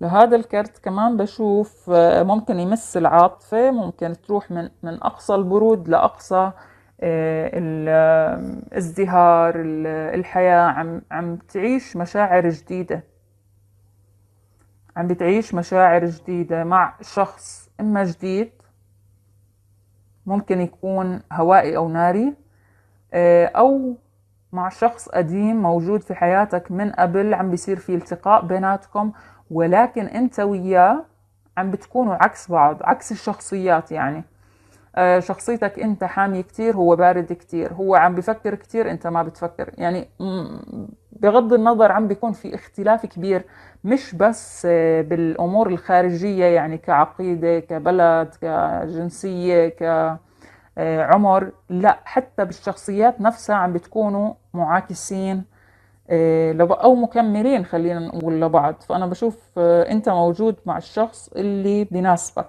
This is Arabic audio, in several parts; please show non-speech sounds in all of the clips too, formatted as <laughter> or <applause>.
لهذا الكرت كمان بشوف آه، ممكن يمس العاطفة ممكن تروح من, من أقصى البرود لأقصى آه، الازدهار الحياة عم, عم تعيش مشاعر جديدة عم بتعيش مشاعر جديدة مع شخص إما جديد ممكن يكون هوائي أو ناري آه، أو مع شخص قديم موجود في حياتك من قبل عم بيصير في التقاء بيناتكم ولكن انت وياه عم بتكونوا عكس بعض عكس الشخصيات يعني آه، شخصيتك انت حامي كتير هو بارد كتير هو عم بفكر كتير انت ما بتفكر يعني بغض النظر عم بيكون في اختلاف كبير مش بس آه، بالامور الخارجيه يعني كعقيده كبلد كجنسيه كعمر آه، لا حتى بالشخصيات نفسها عم بتكونوا معاكسين آه، او مكملين خلينا نقول لبعض فانا بشوف آه، انت موجود مع الشخص اللي بناسبك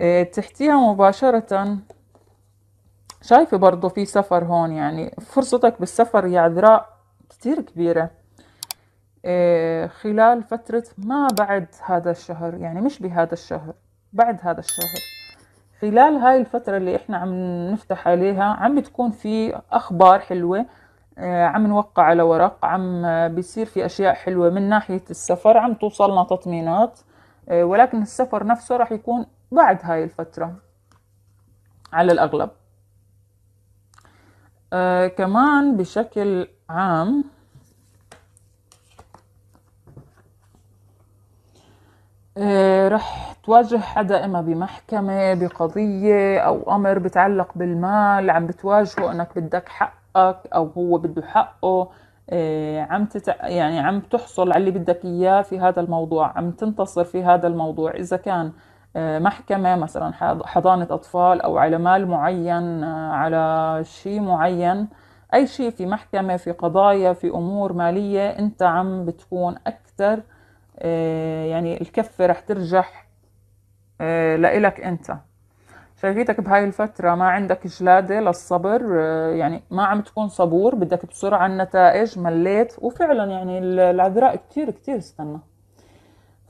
آه، تحتيها مباشرة شايفة برضو في سفر هون يعني فرصتك بالسفر يا عذراء كتير كبيرة خلال فترة ما بعد هذا الشهر يعني مش بهذا الشهر بعد هذا الشهر خلال هاي الفترة اللي احنا عم نفتح عليها عم بتكون في اخبار حلوة آه، عم نوقع على ورق عم آه، بيصير في أشياء حلوة من ناحية السفر عم توصلنا تطمينات آه، ولكن السفر نفسه راح يكون بعد هاي الفترة على الأغلب آه كمان بشكل عام آه رح تواجه حدا إما بمحكمة بقضية أو أمر بتعلق بالمال عم بتواجهه أنك بدك حق حقك او هو بده حقه آه، عم تت... يعني عم تحصل على اللي بدك اياه في هذا الموضوع عم تنتصر في هذا الموضوع اذا كان آه، محكمه مثلا حضانه اطفال او على مال معين آه، على شيء معين اي شيء في محكمه في قضايا في امور ماليه انت عم بتكون اكثر يعني الكفه رح ترجح لإلك انت فجيتك بهاي الفترة ما عندك جلادة للصبر آه، يعني ما عم تكون صبور بدك بسرعة النتائج مليت وفعلا يعني العذراء كتير كتير استنى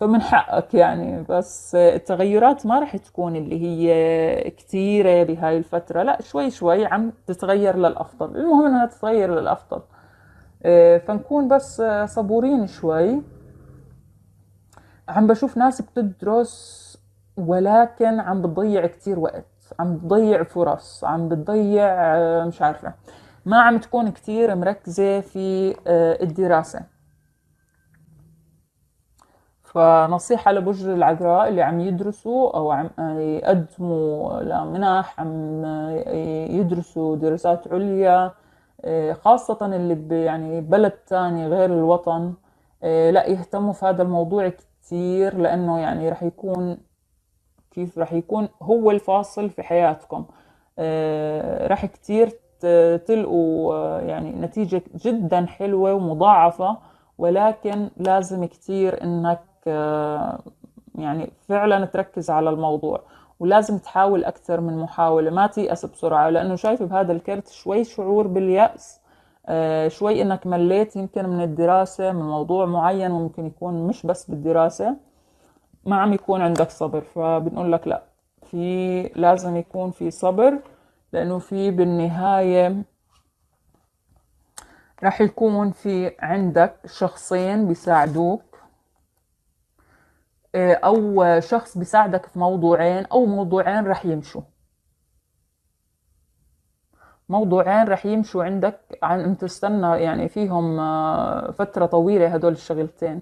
فمن حقك يعني بس التغيرات ما رح تكون اللي هي كتيرة بهاي الفترة لا شوي شوي عم تتغير للأفضل المهم أنها تتغير للأفضل آه، فنكون بس صبورين شوي عم بشوف ناس بتدرس ولكن عم بتضيع كتير وقت عم بتضيع فرص عم بتضيع آه، مش عارفة ما عم تكون كتير مركزة في آه، الدراسة فنصيحة لبجر العذراء اللي عم يدرسوا أو عم آه، يقدموا لمنح عم يدرسوا دراسات عليا خاصة اللي يعني بلد تاني غير الوطن لا يهتموا في هذا الموضوع كتير لأنه يعني رح يكون كيف راح يكون هو الفاصل في حياتكم آه، راح كتير تلقوا آه، يعني نتيجة جدا حلوة ومضاعفة ولكن لازم كتير انك آه، يعني فعلا تركز على الموضوع ولازم تحاول أكثر من محاولة ما تيأس بسرعة لأنه شايف بهذا الكرت شوي شعور باليأس شوي إنك مليت يمكن من الدراسة من موضوع معين وممكن يكون مش بس بالدراسة ما عم يكون عندك صبر فبنقول لك لا في لازم يكون في صبر لأنه في بالنهاية رح يكون في عندك شخصين بيساعدوك آه، او شخص بيساعدك في موضوعين او موضوعين رح يمشوا موضوعين رح يمشوا عندك عن تستنى يعني فيهم آه، فترة طويلة هدول الشغلتين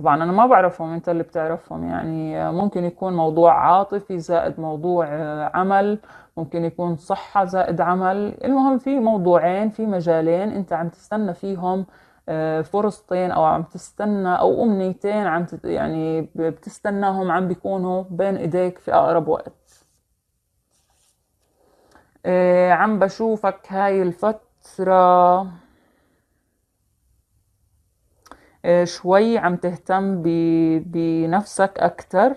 طبعا أنا ما بعرفهم أنت اللي بتعرفهم يعني ممكن يكون موضوع عاطفي زائد موضوع آه، عمل ممكن يكون صحة زائد عمل المهم في موضوعين في مجالين أنت عم تستنى فيهم آه، فرصتين او عم تستنى او امنيتين عم تت يعني بتستناهم عم بيكونوا بين ايديك في اقرب وقت آه، عم بشوفك هاي الفتره آه، شوي عم تهتم بنفسك أكتر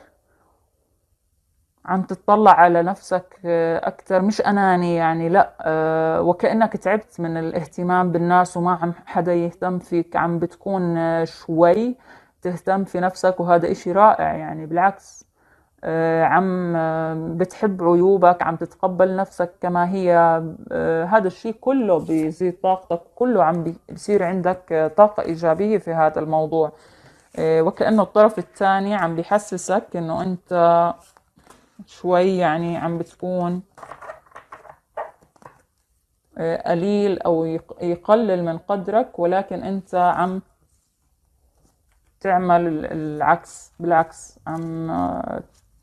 عم تتطلع على نفسك آه، أكتر مش أناني يعني لا آه، وكأنك تعبت من الاهتمام بالناس وما عم حدا يهتم فيك عم بتكون شوي تهتم في نفسك وهذا إشي رائع يعني بالعكس آه، عم آه، بتحب عيوبك عم تتقبل نفسك كما هي آه، هذا الشيء كله بيزيد طاقتك كله عم بصير عندك طاقة إيجابية في هذا الموضوع وكأنه الطرف الثاني عم بيحسسك إنه أنت شوي يعني عم بتكون قليل أو يقلل من قدرك ولكن أنت عم تعمل العكس بالعكس عم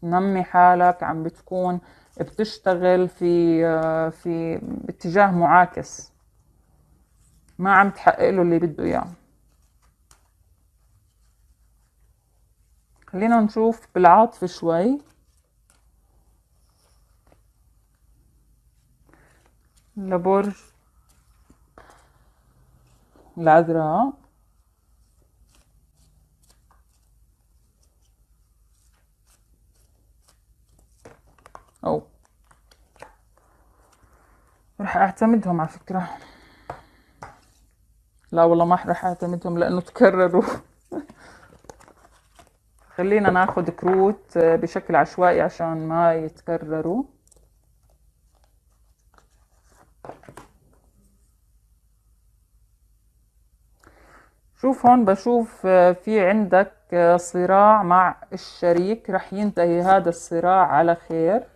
تنمي حالك عم بتكون بتشتغل في آه، في اتجاه معاكس ما عم تحقق له اللي بده اياه خلينا نشوف بالعاطفة شوي لبرج العذراء أو رح أعتمدهم على فكرة لا والله ما رح أعتمدهم لأنه تكرروا <laughs> خلينا ناخد كروت بشكل عشوائي عشان ما يتكرروا شوف هون بشوف في عندك صراع مع الشريك رح ينتهي هذا الصراع على خير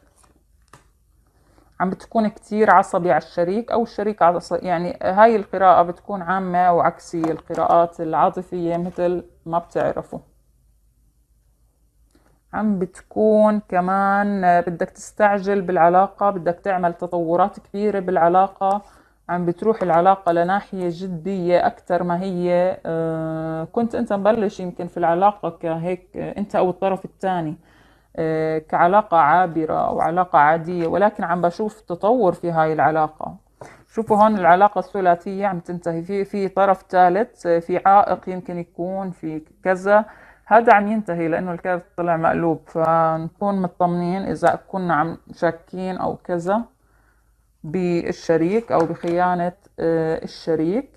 عم بتكون كتير عصبي على الشريك أو الشريك عصبي يعني هاي القراءة بتكون عامة وعكسي القراءات العاطفية مثل ما بتعرفوا عم بتكون كمان بدك تستعجل بالعلاقة بدك تعمل تطورات كبيرة بالعلاقة عم بتروح العلاقة لناحية جدية أكثر ما هي آه، كنت أنت مبلش يمكن في العلاقة كهيك آه، أنت أو الطرف الثاني آه، كعلاقة عابرة أو علاقة عادية ولكن عم بشوف تطور في هاي العلاقة شوفوا هون العلاقة الثلاثية عم تنتهي في في طرف ثالث آه، في عائق يمكن يكون في كذا هذا عم ينتهي لأنه الكارت طلع مقلوب فنكون مطمنين إذا كنا عم شاكين أو كذا بالشريك أو بخيانة آه، الشريك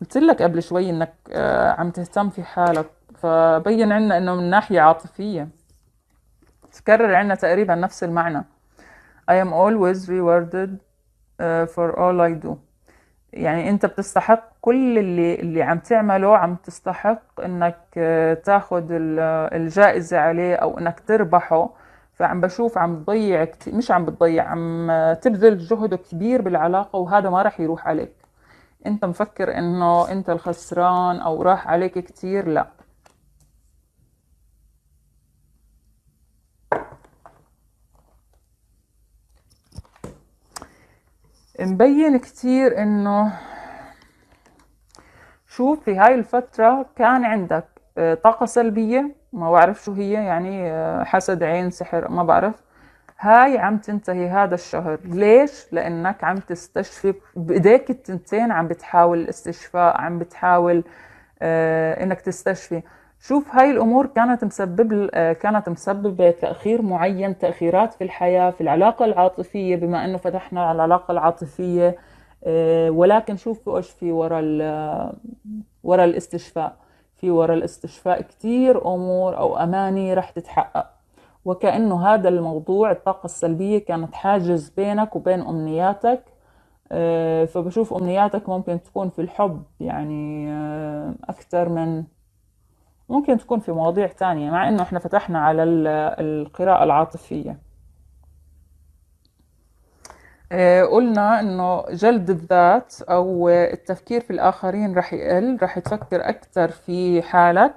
قلت لك قبل شوي انك آه، عم تهتم في حالك فبين عنا انه من ناحية عاطفية تكرر عنا تقريبا نفس المعنى I am always rewarded آه، for all I do يعني انت بتستحق كل اللي اللي عم تعمله عم تستحق انك آه، تاخد الجائزة عليه او انك تربحه فعم بشوف عم تضيع مش عم بتضيع عم تبذل جهد كبير بالعلاقة وهذا ما رح يروح عليك انت مفكر انه انت الخسران او راح عليك كتير لا مبين كتير انه شوف في هاي الفترة كان عندك آه، طاقة سلبية ما بعرف شو هي يعني آه، حسد عين سحر ما بعرف هاي عم تنتهي هذا الشهر ليش لانك عم تستشفي بايديك التنتين عم بتحاول الاستشفاء عم بتحاول آه انك تستشفي شوف هاي الامور كانت مسبب آه كانت مسببه تاخير معين تاخيرات في الحياه في العلاقه العاطفيه بما انه فتحنا على العلاقه العاطفيه آه ولكن شوف ايش في وراء ورا الاستشفاء في وراء الاستشفاء كتير امور او اماني رح تتحقق وكأنه هذا الموضوع الطاقة السلبية كانت حاجز بينك وبين أمنياتك آه، فبشوف أمنياتك ممكن تكون في الحب يعني آه، أكثر من ممكن تكون في مواضيع تانية مع إنه إحنا فتحنا على القراءة العاطفية آه، قلنا إنه جلد الذات أو التفكير في الآخرين رح يقل رح تفكر أكثر في حالك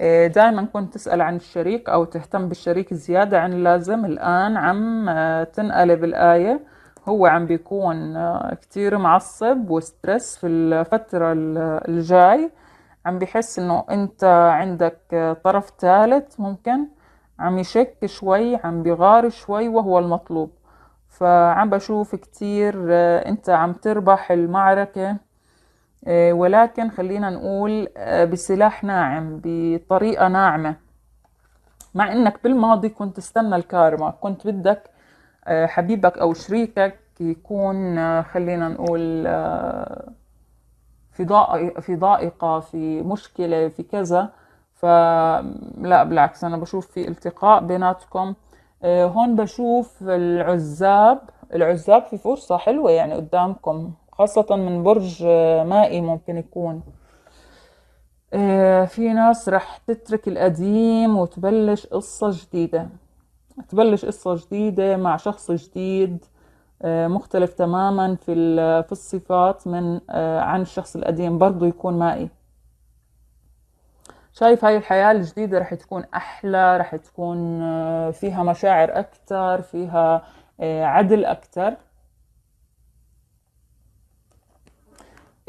إيه، دائما كنت تسأل عن الشريك أو تهتم بالشريك زيادة عن اللازم الآن عم آه، تنقلب الآية هو عم بيكون آه، كتير معصب وسترس في الفترة الجاي عم بيحس انه انت عندك آه، طرف ثالث ممكن عم يشك شوي عم بيغار شوي وهو المطلوب فعم بشوف كتير انت عم تربح المعركة آه، ولكن خلينا نقول آه، بسلاح ناعم بطريقة ناعمة مع انك بالماضي كنت تستنى الكارما كنت بدك آه، حبيبك او شريكك يكون خلينا نقول في ضائقة في مشكلة في كذا فلا بالعكس أنا بشوف في التقاء بيناتكم هون بشوف العزاب العزاب في فرصة حلوة يعني قدامكم خاصة من برج آه، مائي ممكن يكون آه، في ناس رح تترك القديم وتبلش قصة جديدة تبلش قصة جديدة مع شخص جديد آه، مختلف تماما في في الصفات من عن الشخص القديم برضه يكون مائي شايف هاي الحياة الجديدة رح تكون أحلى رح تكون فيها مشاعر أكتر فيها عدل أكتر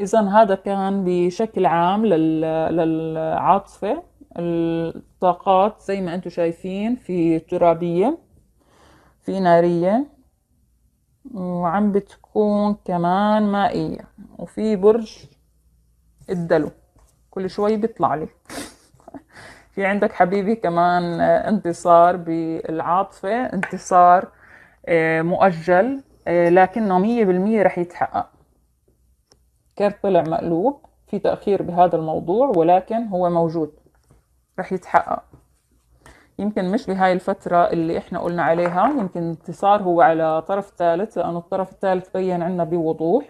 إذا هذا كان بشكل عام للعاطفة الطاقات زي ما أنتم شايفين في ترابية في نارية وعم بتكون كمان مائية وفي برج الدلو كل شوي بيطلع لي <laughs> في عندك حبيبي كمان آه، انتصار بالعاطفة انتصار آه، مؤجل آه، لكنه مية بالمية رح يتحقق كان طلع مقلوب في تأخير بهذا الموضوع ولكن هو موجود رح يتحقق يمكن مش بهاي الفترة اللي احنا قلنا عليها يمكن انتصار هو على طرف ثالث لأنه الطرف الثالث بين عنا بوضوح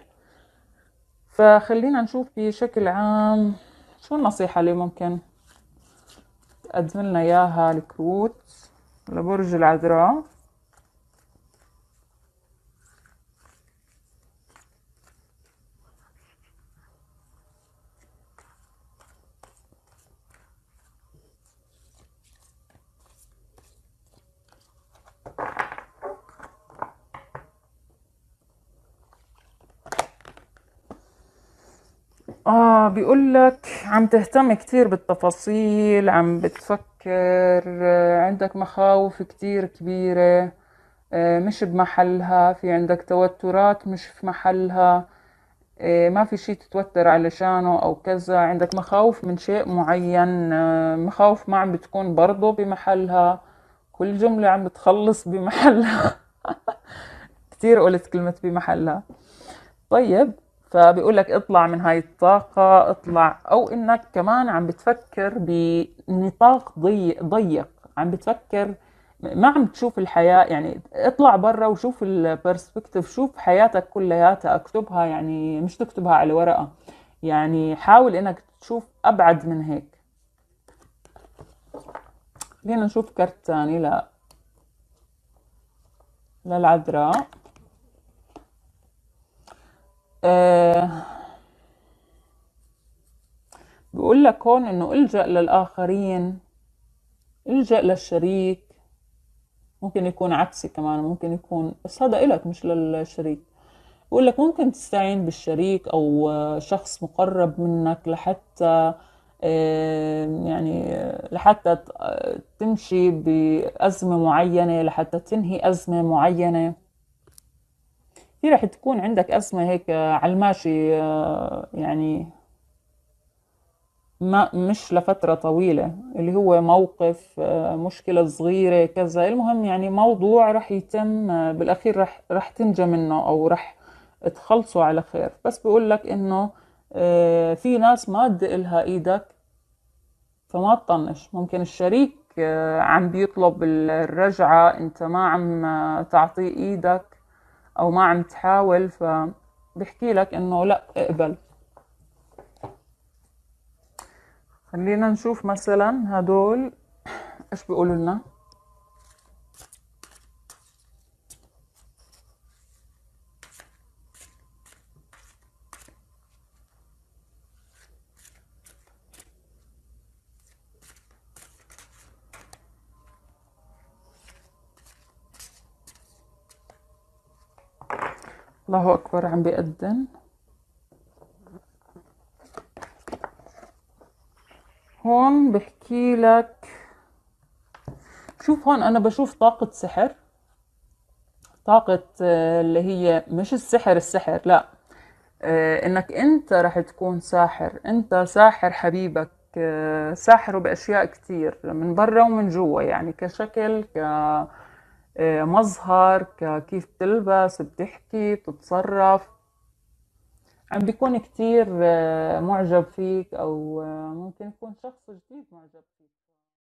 فخلينا نشوف بشكل عام شو النصيحة اللي ممكن تقدم لنا إياها الكروت لبرج العذراء اه بيقول لك عم تهتم كثير بالتفاصيل عم بتفكر آه، عندك مخاوف كثير كبيرة آه، مش بمحلها في عندك توترات مش في محلها آه، ما في شيء تتوتر علشانه او كذا عندك مخاوف من شيء معين مخاوف ما عم بتكون برضه بمحلها كل جملة عم بتخلص بمحلها <laughs> كتير قلت كلمة بمحلها طيب فبيقول لك اطلع من هاي الطاقة اطلع أو إنك كمان عم بتفكر بنطاق ضيق ضيق عم بتفكر ما عم تشوف الحياة يعني اطلع برا وشوف البرسبكتيف شوف حياتك كلياتها اكتبها يعني مش تكتبها على ورقة يعني حاول إنك تشوف أبعد من هيك خلينا نشوف كرت ثاني لا للعذراء آه، بيقول لك هون انه الجأ للآخرين الجأ للشريك ممكن يكون عكسي كمان ممكن يكون بس هذا إلك مش للشريك بقول لك ممكن تستعين بالشريك أو شخص مقرب منك لحتى آه، يعني آه، لحتى تمشي بأزمة معينة لحتى تنهي أزمة معينة في راح تكون عندك أزمة هيك آه، على الماشي آه، يعني ما مش لفترة طويلة اللي هو موقف آه، مشكلة صغيرة كذا المهم يعني موضوع رح يتم بالأخير رح, رح تنجى منه أو رح تخلصوا على خير بس بقول لك إنه في ناس ما تدق إيدك فما تطنش ممكن الشريك عم بيطلب الرجعة انت ما عم تعطيه ايدك او ما عم تحاول فبحكي لك انه لا اقبل خلينا نشوف مثلا هدول ايش بيقولوا لنا الله أكبر عم بيأذن هون بحكي لك شوف هون أنا بشوف طاقة سحر طاقة آه، اللي هي مش السحر السحر لا آه، انك انت رح تكون ساحر انت ساحر حبيبك آه، ساحره باشياء كتير من برا ومن جوا يعني كشكل ك مظهر كيف بتلبس بتحكي بتتصرف عم بيكون كتير آه، معجب فيك أو آه، ممكن يكون شخص جديد معجب فيك